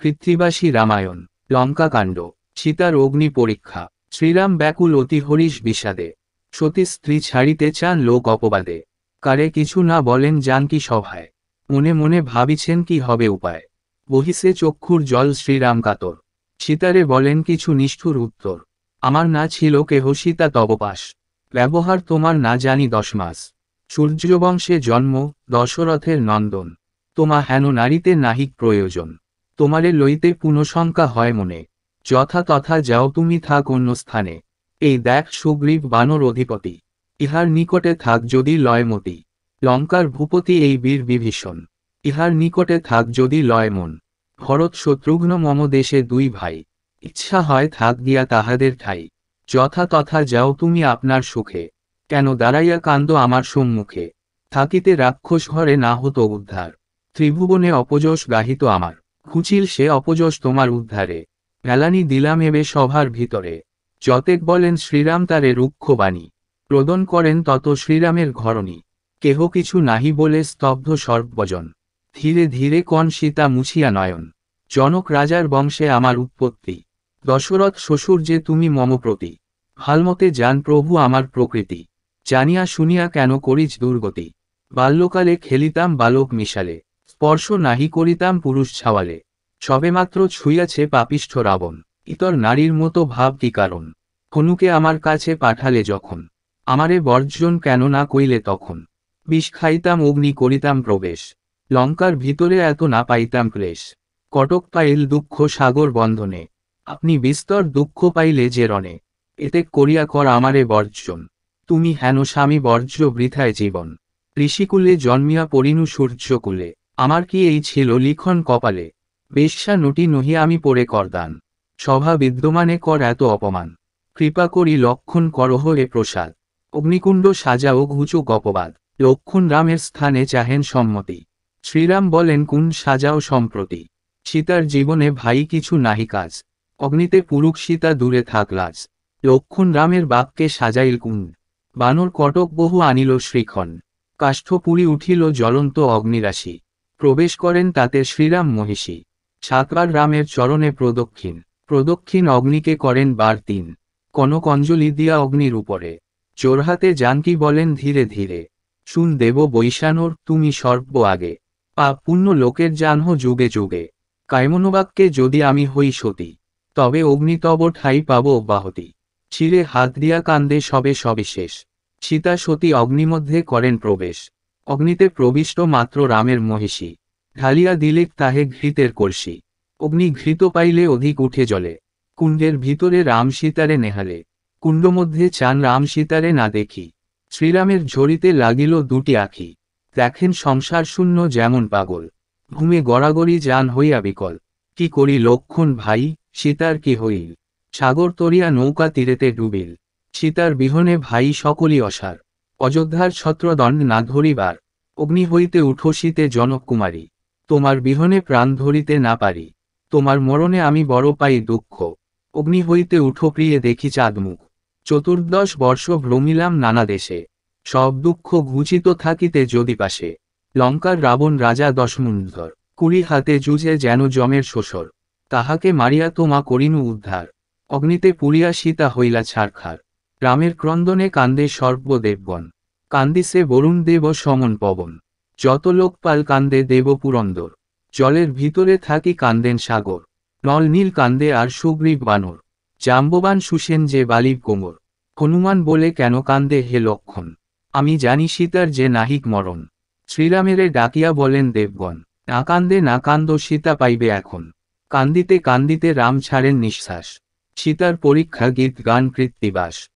কৃত্রিবাসী রামায়ণ লঙ্কাকাণ্ড সীতার অগ্নি পরীক্ষা শ্রীরাম ব্যাকুল অতি হরিশ বিষাদে সতী স্ত্রী ছাড়িতে চান লোক অপবাদে কারে কিছু না বলেন জানকি সভায় মনে মনে ভাবিছেন কি হবে উপায় বহিসে চক্ষুর জল শ্রীরাম কাতর সীতারে বলেন কিছু নিষ্ঠুর উত্তর আমার না ছিল কেহ সীতা তবপাস ব্যবহার তোমার না জানি দশ মাস সূর্যবংশে জন্ম দশরথের নন্দন তোমা হেন নারীতে নাহিক প্রয়োজন তোমারে লইতে পুনঃশঙ্কা হয় মনে যথা তথা যাও তুমি থাক অন্য স্থানে এই দেখ সুগ্রীব বানর অধিপতি ইহার নিকটে থাক যদি লয়মতি লঙ্কার ভূপতি এই বীর বিভীষণ ইহার নিকটে থাক যদি লয় মন ভরত শত্রুঘ্ন মম দেশে দুই ভাই ইচ্ছা হয় থাক দিয়া তাহাদের ঠাই যথা তথা যাও তুমি আপনার সুখে কেন দাঁড়াইয়া কান্দ আমার সম্মুখে থাকিতে রাক্ষস ঘরে না হতো উদ্ধার ত্রিভুবনে অপযশ গাহিত আমার খুচিল সে অপযশ তোমার উদ্ধারে মেলানি দিলাম এবে সভার ভিতরে যতেক বলেন শ্রীরাম তারে রুক্ষ বাণী প্রদন করেন তত শ্রীরামের ঘরণী কেহ কিছু নাহি বলে স্তব্ধ সর্বজন ধীরে ধীরে কন সীতা মুছিয়া নয়ন জনক রাজার বংশে আমার উৎপত্তি দশরথ শ্বশুর যে তুমি মমপ্রতি হালমতে ভালমতে যান প্রভু আমার প্রকৃতি জানিয়া শুনিয়া কেন করিছ দুর্গতি বাল্যকালে খেলিতাম বালক মিশালে স্পর্শ নাহি করিতাম পুরুষ ছাওয়ালে সবেমাত্র ছুইয়াছে পাপিষ্ঠ রাবণ ইতর নারীর মতো ভাব কি কারণ কনুকে আমার কাছে পাঠালে যখন আমারে বর্জন কেন না কইলে তখন বিষ খাইতাম অগ্নি করিতাম প্রবেশ লঙ্কার ভিতরে এত না পাইতাম ক্লেশ কটক পাইল দুঃখ সাগর বন্ধনে আপনি বিস্তর দুঃখ পাইলে যে রণে এতে করিয়া কর আমারে বর্জন তুমি হেন স্বামী বর্জ্য বৃথায় জীবন ঋষিকুলে জন্মিয়া পরিণু সূর্যকুলে আমার কি এই ছিল লিখন কপালে বেশ্যা নটি নহি আমি পরে করদান সভা বিদ্যমানে কর এত অপমান কৃপা করি লক্ষণ করহ এ প্রসাদ অগ্নিকুণ্ড সাজা ও ঘুচু গপবাদ লক্ষণ রামের স্থানে চাহেন সম্মতি শ্রীরাম বলেন কুন সাজাও সম্প্রতি সীতার জীবনে ভাই কিছু নাহি কাজ অগ্নিতে পুরুক সীতা দূরে থাকলাজ লক্ষণ রামের বাপকে সাজাইল কুন বানর কটক বহু আনিল শ্রীখন কাষ্ঠপুরী উঠিল জ্বলন্ত অগ্নিরাশি প্রবেশ করেন তাতে শ্রীরাম মহিষী সাতবার রামের চরণে প্রদক্ষিণ প্রদক্ষিণ অগ্নিকে করেন বার তিন কনক অঞ্জলি দিয়া অগ্নির উপরে চোরহাতে জানকি বলেন ধীরে ধীরে শুন দেব বৈশানোর তুমি সর্ব আগে পা পুণ্য লোকের জানহ যুগে যুগে কায়মনোবাক্যে যদি আমি হই সতী তবে অগ্নিতব ঠাই পাব অব্যাহতি ছিঁড়ে হাত দিয়া কান্দে সবে সবিশেষ সীতা সতী অগ্নিমধ্যে করেন প্রবেশ অগ্নিতে প্রবিষ্ট মাত্র রামের মহিষী ঢালিয়া দিলে তাহে ঘৃতের কর্ষি অগ্নি ঘৃত পাইলে অধিক উঠে জলে কুণ্ডের ভিতরে রাম সীতারে নেহালে কুণ্ড মধ্যে চান রাম সীতারে না দেখি শ্রীরামের ঝরিতে লাগিল দুটি আখি দেখেন সংসার শূন্য যেমন পাগল ঘুমে গড়াগড়ি যান হইয়া বিকল কি করি লক্ষণ ভাই সীতার কি হইল সাগর তরিয়া নৌকা তীরেতে ডুবিল সীতার বিহনে ভাই সকলই অসার অযোধ্যার ছত্রদণ্ড না ধরিবার অগ্নি হইতে উঠোশীতে জনকুমারী তোমার বিহনে প্রাণ ধরিতে না পারি তোমার মরণে আমি বড় পাই দুঃখ অগ্নি হইতে উঠো প্রিয়ে দেখি চাঁদমুখ চতুর্দশ বর্ষ ভ্রমিলাম নানা দেশে সব দুঃখ ঘুচিত থাকিতে যদি পাশে লঙ্কার রাবণ রাজা দশমুন্ধর কুড়ি হাতে জুজে যেন জমের শোষর তাহাকে মারিয়া তোমা করিনু উদ্ধার অগ্নিতে পুরিয়া সীতা হইলা ছাড়খার রামের ক্রন্দনে কান্দে সর্বদেবগণ কান্দিসে বরুণ দেব সমন পবন যত লোকপাল কান্দে দেব পুরন্দর জলের ভিতরে থাকি কান্দেন সাগর নল নীল কান্দে আর সুগ্রীব বানর জাম্ববান সুসেন যে বালিব কোমর হনুমান বলে কেন কান্দে হে লক্ষণ আমি জানি সীতার যে নাহিক মরণ শ্রীরামেরে ডাকিয়া বলেন দেবগণ না কান্দে না কান্দ সীতা পাইবে এখন কান্দিতে কান্দিতে রাম ছাড়েন নিঃশ্বাস সীতার পরীক্ষা গীত গান কৃত্তিবাস